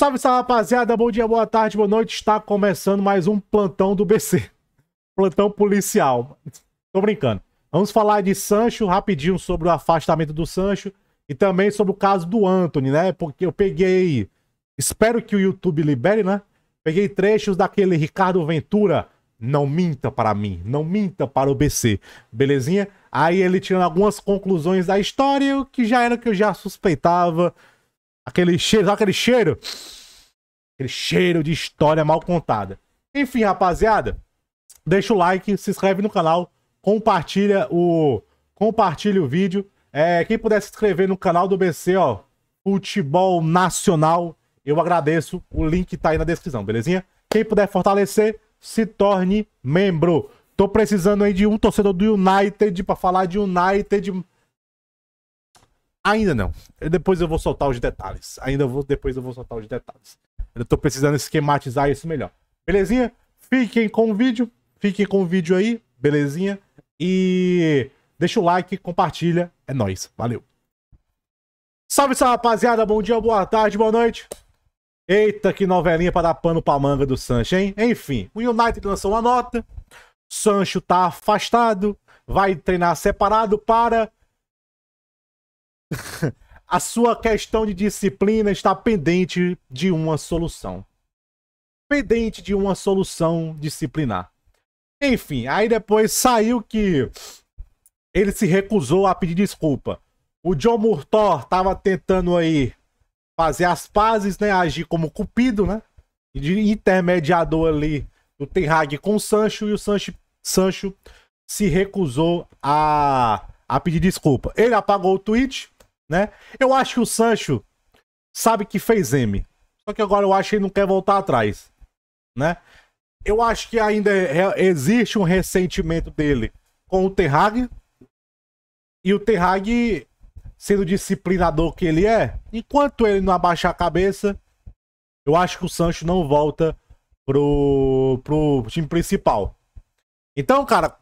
Salve, salve, rapaziada. Bom dia, boa tarde, boa noite. Está começando mais um plantão do BC. Plantão policial. Tô brincando. Vamos falar de Sancho rapidinho sobre o afastamento do Sancho e também sobre o caso do Anthony, né? Porque eu peguei. Espero que o YouTube libere, né? Peguei trechos daquele Ricardo Ventura. Não minta para mim, não minta para o BC, belezinha? Aí ele tirando algumas conclusões da história, o que já era que eu já suspeitava Aquele cheiro, sabe aquele cheiro? Aquele cheiro de história mal contada. Enfim, rapaziada, deixa o like, se inscreve no canal, compartilha o, compartilha o vídeo. É, quem puder se inscrever no canal do BC, ó, Futebol Nacional, eu agradeço. O link tá aí na descrição, belezinha? Quem puder fortalecer, se torne membro. Tô precisando aí de um torcedor do United para falar de United Ainda não. Depois eu vou soltar os detalhes. Ainda vou, depois eu vou soltar os detalhes. Eu tô precisando esquematizar isso melhor. Belezinha? Fiquem com o vídeo. Fiquem com o vídeo aí, belezinha? E deixa o like, compartilha. É nóis. Valeu. Salve, salve, rapaziada. Bom dia, boa tarde, boa noite. Eita, que novelinha para dar pano pra manga do Sancho, hein? Enfim, o United lançou uma nota. Sancho tá afastado. Vai treinar separado para a sua questão de disciplina está pendente de uma solução. Pendente de uma solução disciplinar. Enfim, aí depois saiu que ele se recusou a pedir desculpa. O John Murtor estava tentando aí fazer as pazes, né? Agir como cupido, né? De intermediador ali do Ten Hag com o Sancho. E o Sancho, Sancho se recusou a, a pedir desculpa. Ele apagou o tweet né? Eu acho que o Sancho sabe que fez M. Só que agora eu acho que ele não quer voltar atrás, né? Eu acho que ainda é existe um ressentimento dele com o Terrag. E o Terrag, sendo disciplinador que ele é, enquanto ele não abaixar a cabeça, eu acho que o Sancho não volta pro, pro time principal. Então, cara,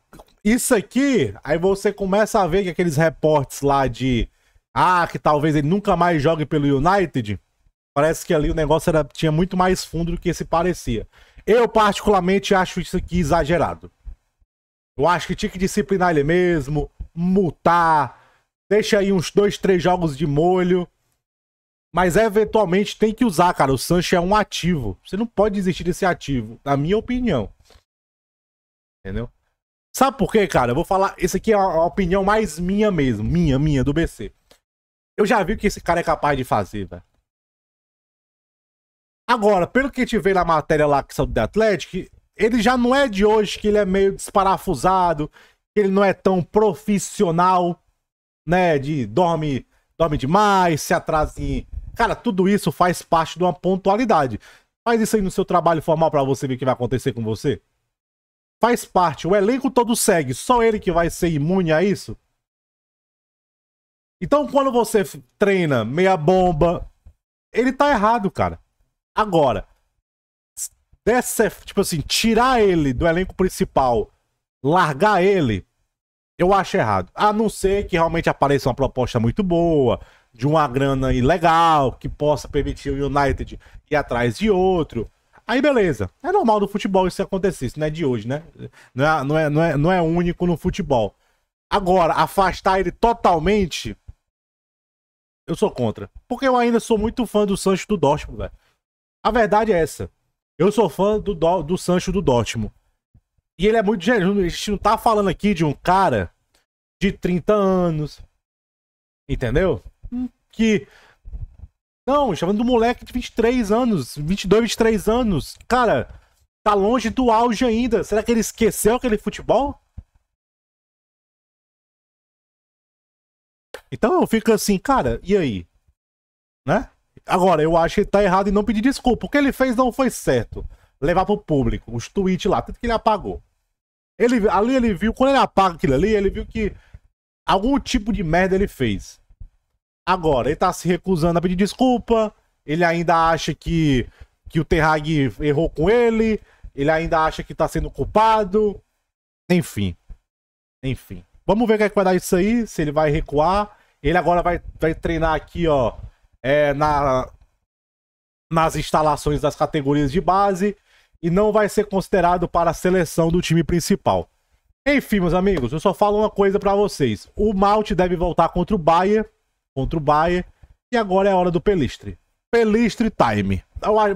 isso aqui, aí você começa a ver que aqueles reportes lá de ah, que talvez ele nunca mais jogue pelo United. Parece que ali o negócio era, tinha muito mais fundo do que se parecia. Eu, particularmente, acho isso aqui exagerado. Eu acho que tinha que disciplinar ele mesmo, multar, deixa aí uns dois, três jogos de molho. Mas eventualmente tem que usar, cara. O Sancho é um ativo. Você não pode desistir desse ativo, na minha opinião. Entendeu? Sabe por quê, cara? Eu vou falar. Isso aqui é a opinião mais minha mesmo. Minha, minha, do BC. Eu já vi o que esse cara é capaz de fazer, velho. Agora, pelo que te vê na matéria lá que saiu do Atlético, ele já não é de hoje que ele é meio desparafusado, que ele não é tão profissional, né? De dorme, dorme demais, se atrasa em. Cara, tudo isso faz parte de uma pontualidade. Faz isso aí no seu trabalho formal para você ver o que vai acontecer com você. Faz parte, o elenco todo segue, só ele que vai ser imune a isso. Então, quando você treina meia bomba, ele tá errado, cara. Agora, dessa, tipo assim, tirar ele do elenco principal, largar ele, eu acho errado. A não ser que realmente apareça uma proposta muito boa, de uma grana ilegal, que possa permitir o United ir atrás de outro. Aí beleza. É normal no futebol isso acontecer, isso não é de hoje, né? Não é, não é, não é, não é único no futebol. Agora, afastar ele totalmente, eu sou contra. Porque eu ainda sou muito fã do Sancho do Dortmund, velho. A verdade é essa. Eu sou fã do, do, do Sancho do Dortmund. E ele é muito genuíno. A gente não tá falando aqui de um cara de 30 anos. Entendeu? Hum. Que. Não, chamando do moleque de 23 anos, 22, 23 anos. Cara, tá longe do auge ainda. Será que ele esqueceu aquele futebol? Então eu fico assim, cara, e aí? Né? Agora, eu acho que tá errado em não pedir desculpa. O que ele fez não foi certo. Levar pro público, os tweets lá, tanto que ele apagou. Ele, ali ele viu, quando ele apaga aquilo ali, ele viu que algum tipo de merda ele fez. Agora, ele tá se recusando a pedir desculpa, ele ainda acha que, que o Terrag errou com ele, ele ainda acha que tá sendo culpado. Enfim. Enfim. Vamos ver o que, é que vai dar isso aí, se ele vai recuar. Ele agora vai, vai treinar aqui, ó, é, na, nas instalações das categorias de base e não vai ser considerado para a seleção do time principal. Enfim, meus amigos, eu só falo uma coisa para vocês. O Malte deve voltar contra o Bayer, contra o Bayer, e agora é a hora do Pelistre. Pelistre time.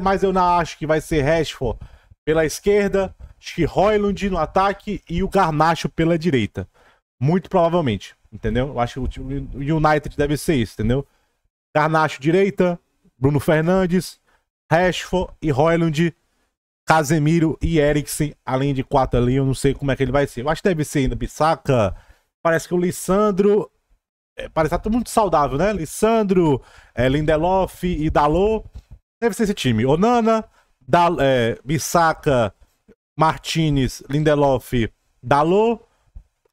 Mas eu não acho que vai ser Rashford pela esquerda, acho que Hoylund no ataque e o Garnacho pela direita. Muito provavelmente, entendeu? Eu acho que o, United deve ser isso, entendeu? Garnacho direita, Bruno Fernandes, Rashford e Royland, Casemiro e Eriksen, além de quatro ali, eu não sei como é que ele vai ser. Eu acho que deve ser ainda Bissaka, parece que o Lissandro é, parece estar tá muito saudável, né? Lissandro, é, Lindelof e Dalô. Deve ser esse time. Onana, Dal, é, Bissaka, Martinez, Lindelof, Dalot.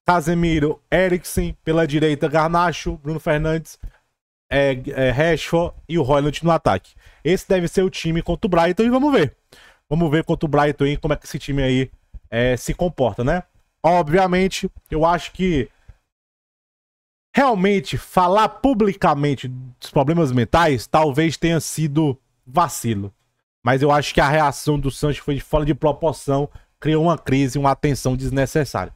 Casemiro, Eriksen, pela direita Garnacho, Bruno Fernandes, é, é, Rashford e o Royland no ataque. Esse deve ser o time contra o Brighton e vamos ver. Vamos ver contra o Brighton aí como é que esse time aí é, se comporta, né? Obviamente, eu acho que realmente falar publicamente dos problemas mentais talvez tenha sido vacilo. Mas eu acho que a reação do Sancho foi de fora de proporção, criou uma crise, uma tensão desnecessária.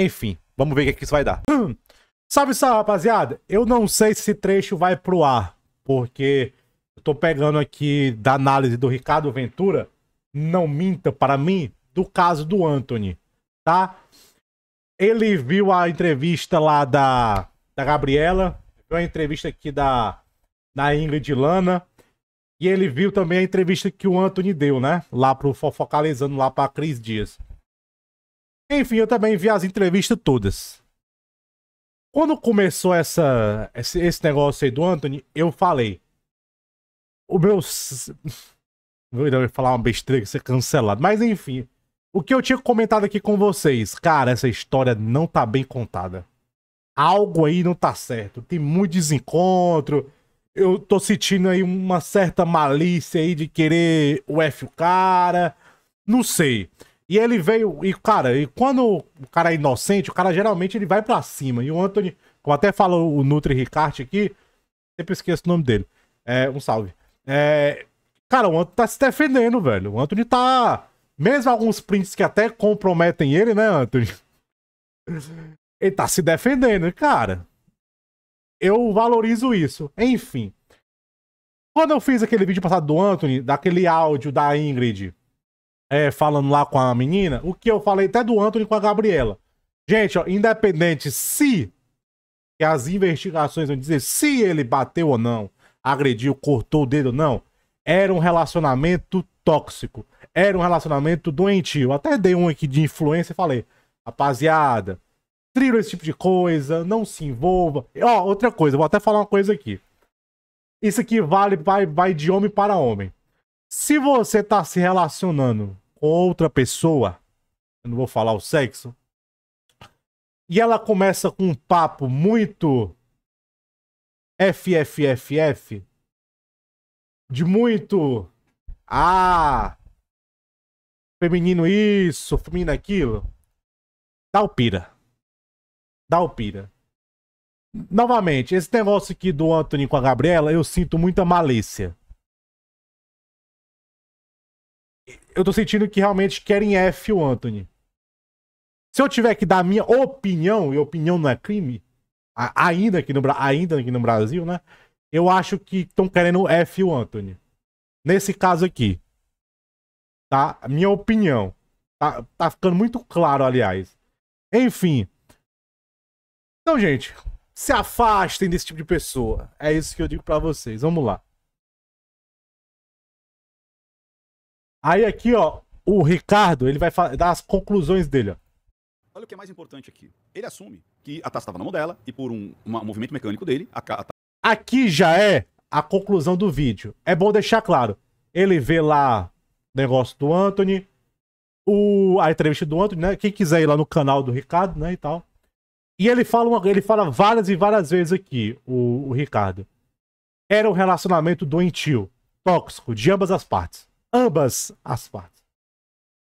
Enfim, vamos ver o que, é isso vai dar. Hum. Salve, salve, rapaziada. Eu não sei se esse trecho vai pro ar, porque eu tô pegando aqui da análise do Ricardo Ventura, não minta para mim, do caso do Anthony, tá? Ele viu a entrevista lá da, da Gabriela, viu a entrevista aqui da, da Ingrid Lana, e ele viu também a entrevista que o Anthony deu, né? Lá pro Fofocalizando, lá pra Cris Dias. Enfim, eu também vi as entrevistas todas. Quando começou essa, esse, esse negócio aí do Anthony, eu falei. O meu. Eu ia falar uma besteira que ser cancelado. Mas enfim. O que eu tinha comentado aqui com vocês. Cara, essa história não tá bem contada. Algo aí não tá certo. Tem muito desencontro. Eu tô sentindo aí uma certa malícia aí de querer o F o cara. Não sei. E ele veio, e cara, e quando o cara é inocente, o cara geralmente ele vai para cima. E o Anthony, como até falou o Nutri Ricarte aqui, sempre esqueço o nome dele. É, um salve. É, cara, o Anthony tá se defendendo, velho. O Anthony tá. Mesmo alguns prints que até comprometem ele, né, Anthony? Ele tá se defendendo, cara. Eu valorizo isso. Enfim. Quando eu fiz aquele vídeo passado do Anthony, daquele áudio da Ingrid, é, falando lá com a menina, o que eu falei até do Anthony com a Gabriela. Gente, ó, independente se que as investigações vão dizer se ele bateu ou não, agrediu, cortou o dedo ou não, era um relacionamento tóxico, era um relacionamento doentio. Até dei um aqui de influência e falei, rapaziada, trilha esse tipo de coisa, não se envolva. Ó, outra coisa, vou até falar uma coisa aqui. Isso aqui vale, vai, vai de homem para homem. Se você tá se relacionando com outra pessoa, eu não vou falar o sexo, e ela começa com um papo muito FFFF, de muito ah, feminino isso, feminino aquilo, dá o pira. Dá o pira. Novamente, esse negócio aqui do Anthony com a Gabriela, eu sinto muita malícia. eu tô sentindo que realmente querem F o Anthony. Se eu tiver que dar a minha opinião, e opinião não é crime, ainda aqui no, ainda aqui no Brasil, né? Eu acho que estão querendo F o Anthony. Nesse caso aqui. Tá? Minha opinião. Tá, tá ficando muito claro, aliás. Enfim. Então, gente, se afastem desse tipo de pessoa. É isso que eu digo para vocês. Vamos lá. Aí aqui, ó, o Ricardo, ele vai dar as conclusões dele, ó. Olha o que é mais importante aqui. Ele assume que a taça estava na mão dela e por um, um movimento mecânico dele, a, a Aqui já é a conclusão do vídeo. É bom deixar claro. Ele vê lá o negócio do Anthony, o, a entrevista do Anthony, né? Quem quiser ir lá no canal do Ricardo, né, e tal. E ele fala, uma, ele fala várias e várias vezes aqui, o, o Ricardo. Era um relacionamento doentio, tóxico, de ambas as partes ambas as partes.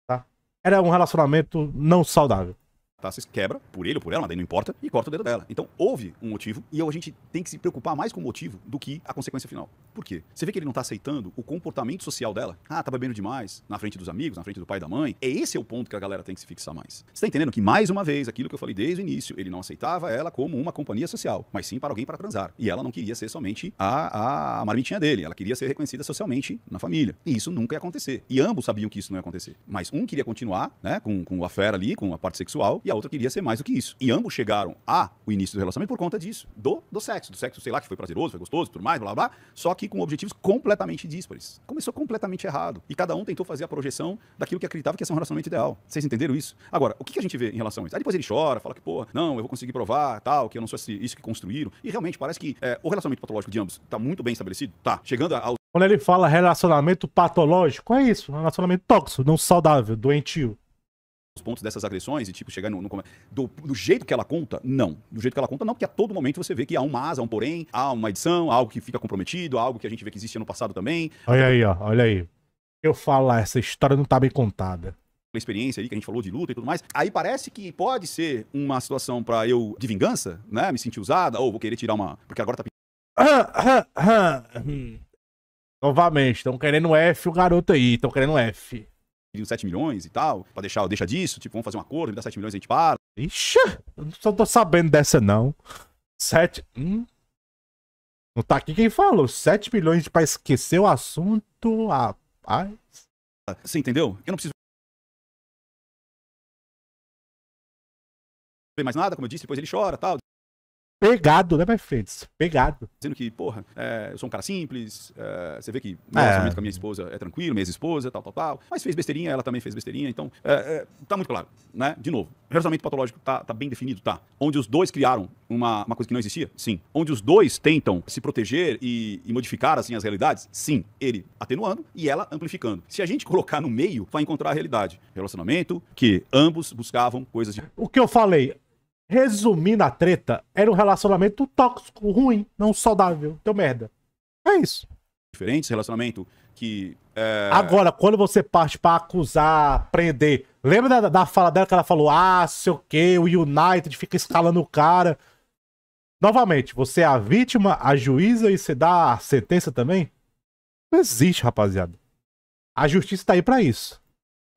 Tá? Era um relacionamento não saudável tá? Você quebra por ele ou por ela, mas daí não importa, e corta o dedo dela. Então houve um motivo e a gente tem que se preocupar mais com o motivo do que a consequência final. Por quê? Você vê que ele não tá aceitando o comportamento social dela. Ah, tá bebendo demais, na frente dos amigos, na frente do pai e da mãe. É esse é o ponto que a galera tem que se fixar mais. Você tá entendendo que, mais uma vez, aquilo que eu falei desde o início, ele não aceitava ela como uma companhia social, mas sim para alguém para transar. E ela não queria ser somente a, a, marmitinha dele, ela queria ser reconhecida socialmente na família. E isso nunca ia acontecer. E ambos sabiam que isso não ia acontecer. Mas um queria continuar, né, com, com a fera ali, com a parte sexual, e a outra queria ser mais do que isso. E ambos chegaram ao início do relacionamento por conta disso, do, do sexo, do sexo, sei lá, que foi prazeroso, foi gostoso, tudo mais, blá blá, blá só que com objetivos completamente díspares. Começou completamente errado. E cada um tentou fazer a projeção daquilo que acreditava que ia ser um relacionamento ideal. Vocês entenderam isso? Agora, o que a gente vê em relação a isso? Aí depois ele chora, fala que, pô, não, eu vou conseguir provar, tal, que eu não sou isso que construíram. E realmente parece que é, o relacionamento patológico de ambos está muito bem estabelecido, tá, chegando ao quando ele fala relacionamento patológico, é isso, relacionamento tóxico, não saudável, doentio os pontos dessas agressões e, tipo, chegar no. no do, do, jeito que ela conta, não. Do jeito que ela conta, não, porque a todo momento você vê que há um mas, há um porém, há uma edição, há algo que fica comprometido, algo que a gente vê que existe ano passado também. Olha aí, ó, olha aí. Eu falo, ah, essa história não tá bem contada experiência aí que a gente falou de luta e tudo mais. Aí parece que pode ser uma situação para eu de vingança, né? Me sentir usada ou vou querer tirar uma, porque agora tá hum. Novamente, estão querendo F o garoto aí, estão querendo F pedindo 7 milhões e tal, pra deixar, deixa disso, tipo, vamos fazer um acordo, me dá 7 milhões e a gente para. Ixi, eu não tô sabendo dessa não. 7. Hum? Não tá aqui quem falou. 7 milhões pra esquecer o assunto, rapaz. Você entendeu? Eu não preciso ver mais nada, como eu disse, depois ele chora tal pegado, né, my friends? Pegado. Dizendo que, porra, é, eu sou um cara simples, é, você vê que o é. relacionamento com a minha esposa é tranquilo, minha ex-esposa, tal, tal, tal. Mas fez besteirinha, ela também fez besteirinha, então é, é, tá muito claro, né? De novo, relacionamento patológico tá, tá bem definido, tá. Onde os dois criaram uma, uma coisa que não existia? Sim. Onde os dois tentam se proteger e, e modificar, assim, as realidades? Sim. Ele atenuando e ela amplificando. Se a gente colocar no meio, vai encontrar a realidade. Relacionamento que ambos buscavam coisas de... O que eu falei, Resumindo a treta, era um relacionamento tóxico, ruim, não saudável. Deu merda. É isso. Diferente, relacionamento que. É... Agora, quando você parte para acusar, prender. Lembra da, da fala dela que ela falou: ah, sei o que, o United fica escalando o cara. Novamente, você é a vítima, a juíza e você dá a sentença também? Não existe, rapaziada. A justiça tá aí para isso.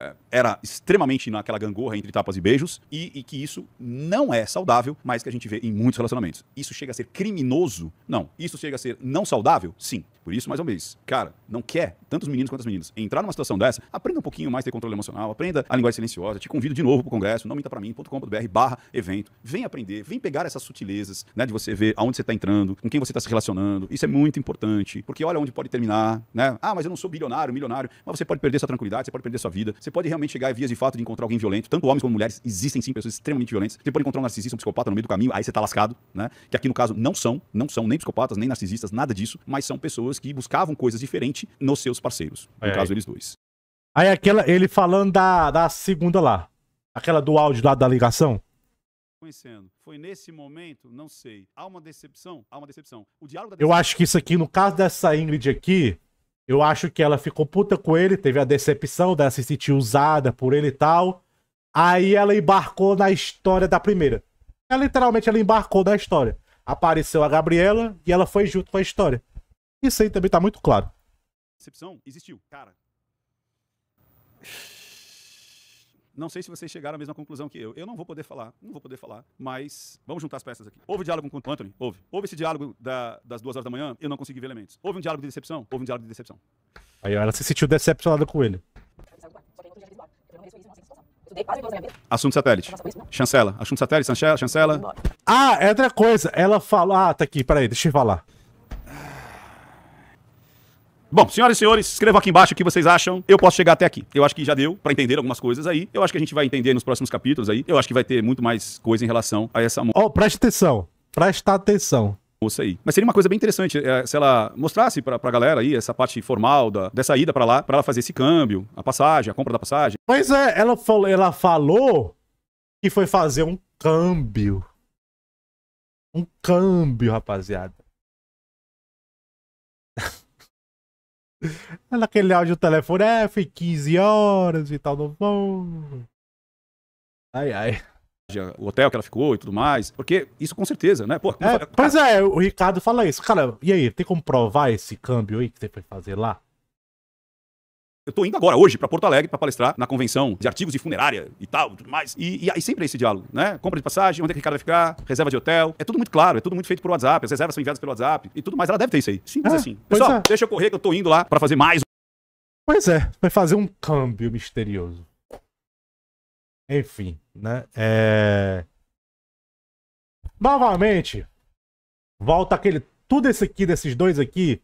É era extremamente naquela gangorra entre tapas e beijos e, e, que isso não é saudável, mas que a gente vê em muitos relacionamentos. Isso chega a ser criminoso? Não. Isso chega a ser não saudável? Sim. Por isso, mais uma vez, cara, não quer, tantos meninos quanto as meninas, entrar numa situação dessa, aprenda um pouquinho mais ter controle emocional, aprenda a linguagem silenciosa, te convido de novo para o congresso, não minta para mim.com.br barra evento. Vem aprender, vem pegar essas sutilezas, né, de você ver aonde você está entrando, com quem você está se relacionando. Isso é muito importante, porque olha onde pode terminar, né? Ah, mas eu não sou bilionário, milionário, mas você pode perder sua tranquilidade, você pode perder sua vida, você pode realmente chegar e vias de fato de encontrar alguém violento. Tanto homens como mulheres, existem sim pessoas extremamente violentas. Você pode encontrar um narcisista, um psicopata no meio do caminho, aí você tá lascado, né? Que aqui no caso não são, não são nem psicopatas, nem narcisistas, nada disso, mas são pessoas que buscavam coisas diferentes nos seus parceiros. No aí, é, caso, aí. É. eles dois. Aí aquela, ele falando da, da segunda lá. Aquela do áudio lá da ligação? Conhecendo. Foi nesse momento, não sei. Há uma decepção? Há uma decepção. O diálogo da decepção... Eu acho que isso aqui, no caso dessa Ingrid aqui, eu acho que ela ficou puta com ele, teve a decepção dela se sentir usada por ele e tal. Aí ela embarcou na história da primeira. Ela literalmente ela embarcou na história. Apareceu a Gabriela e ela foi junto com a história. Isso aí também tá muito claro. Decepção existiu, cara. Não sei se vocês chegaram à mesma conclusão que eu. Eu não vou poder falar, não vou poder falar, mas vamos juntar as peças aqui. Houve diálogo com o Anthony? Houve. Houve esse diálogo da, das duas horas da manhã? Eu não consegui ver elementos. Houve um diálogo de decepção? Houve um diálogo de decepção. Aí ela se sentiu decepcionada com ele. Assunto satélite. Chancela. Assunto satélite, chancela. Ah, é outra coisa. Ela fala. Ah, tá aqui, peraí, deixa eu falar. Bom, senhoras e senhores, escrevam aqui embaixo o que vocês acham. Eu posso chegar até aqui. Eu acho que já deu para entender algumas coisas aí. Eu acho que a gente vai entender nos próximos capítulos aí. Eu acho que vai ter muito mais coisa em relação a essa moça. Oh, preste atenção. Presta atenção moça aí. Mas seria uma coisa bem interessante é, se ela mostrasse pra, pra galera aí essa parte formal da, dessa ida para lá, para ela fazer esse câmbio, a passagem, a compra da passagem. Mas é, ela, falou, ela falou que foi fazer um câmbio. Um câmbio, rapaziada. Naquele áudio do telefone, é, foi 15 horas e tal, não vão. Ai, ai. O hotel que ela ficou e tudo mais. Porque isso com certeza, né? Pô, é, fala, pois é, o Ricardo fala isso. Cara, e aí, tem como provar esse câmbio aí que você foi fazer lá? Eu tô indo agora, hoje, para Porto Alegre, para palestrar na convenção de artigos de funerária e tal, tudo mais. E, e aí sempre é esse diálogo, né? Compra de passagem, onde é que o Ricardo vai ficar, reserva de hotel. É tudo muito claro, é tudo muito feito por WhatsApp, as reservas são enviadas pelo WhatsApp e tudo mais. Ela deve ter isso aí. Simples é, assim. Pessoal, é. deixa eu correr que eu tô indo lá para fazer mais. Pois é, vai fazer um câmbio misterioso. Enfim, né? É... Novamente, volta aquele. Tudo esse aqui, desses dois aqui,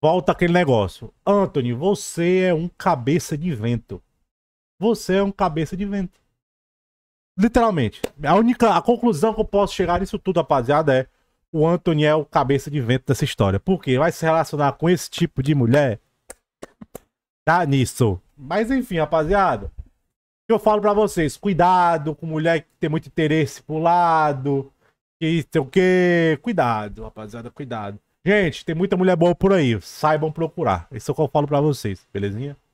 Volta aquele negócio. Anthony, você é um cabeça de vento. Você é um cabeça de vento. Literalmente. A única a conclusão que eu posso chegar nisso tudo, rapaziada, é o Anthony é o cabeça de vento dessa história. Porque vai se relacionar com esse tipo de mulher. Tá nisso. Mas enfim, rapaziada. Eu falo para vocês, cuidado com mulher que tem muito interesse pro lado. Que tem o que. Cuidado, rapaziada, cuidado. Gente, tem muita mulher boa por aí. Saibam procurar. Isso é o que eu falo pra vocês, belezinha?